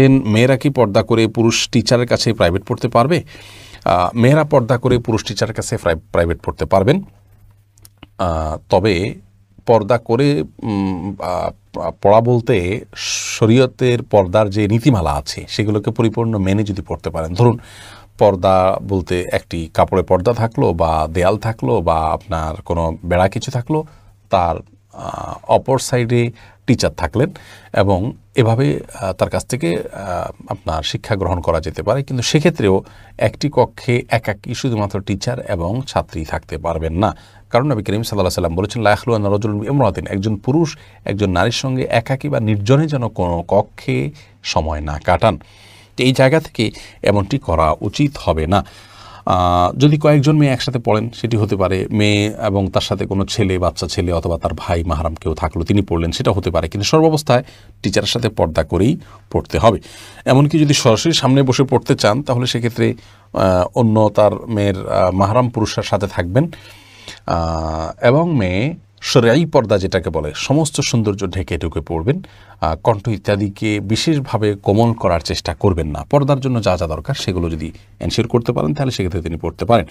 দেন মেয়েরা কি পর্দা করে পুরুষ টিচারের কাছে প্রাইভেট পড়তে পারবে মেয়েরা পর্দা করে পুরুষ টিচারের কাছে প্রাইভেট পড়তে পারবেন তবে পর্দা করে পড়া বলতে শরীয়তের পর্দার যে নীতিমালা আছে সেগুলোকে পরিপূর্ণ মেনে যদি পড়তে পারেন ধরুন পর্দা বলতে একটি কাপড়ে পর্দা থাকলো বা দেয়াল থাকলো বা আপনার কোনো বেড়া কিছু থাকলো তার অপর সাইডে টিচার থাকলেন এবং এভাবে তার কাছ থেকে আপনার শিক্ষা গ্রহণ করা যেতে পারে কিন্তু সেক্ষেত্রেও একটি কক্ষে এক এক শুধুমাত্র টিচার এবং ছাত্রী থাকতে পারবেন না কারণ নবী করিম সাল্লাহ সাল্লাম বলেছেন লাখলু নজরুল ইমরাদিন একজন পুরুষ একজন নারীর সঙ্গে একাকী বা নির্জনে যেন কোনো কক্ষে সময় না কাটান এই জায়গা থেকে এমনটি করা উচিত হবে না যদি কয়েকজন মেয়ে একসাথে পড়েন সেটি হতে পারে মেয়ে এবং তার সাথে কোনো ছেলে বাচ্চা ছেলে অথবা তার ভাই মাহারাম কেউ থাকলো তিনি পড়লেন সেটা হতে পারে কিন্তু সর্বাবস্থায় টিচারের সাথে পর্দা করেই পড়তে হবে এমনকি যদি সরাসরি সামনে বসে পড়তে চান তাহলে সেক্ষেত্রে অন্য তার মেয়ের মাহারাম পুরুষের সাথে থাকবেন এবং মেয়ে সরাই পর্দা যেটাকে বলে সমস্ত সৌন্দর্য ঢেকে ঢুকে পড়বেন কণ্ঠ ইত্যাদিকে বিশেষভাবে কোমল করার চেষ্টা করবেন না পর্দার জন্য যা যা দরকার সেগুলো যদি এনশিওর করতে পারেন তাহলে সেক্ষেত্রে তিনি পড়তে পারেন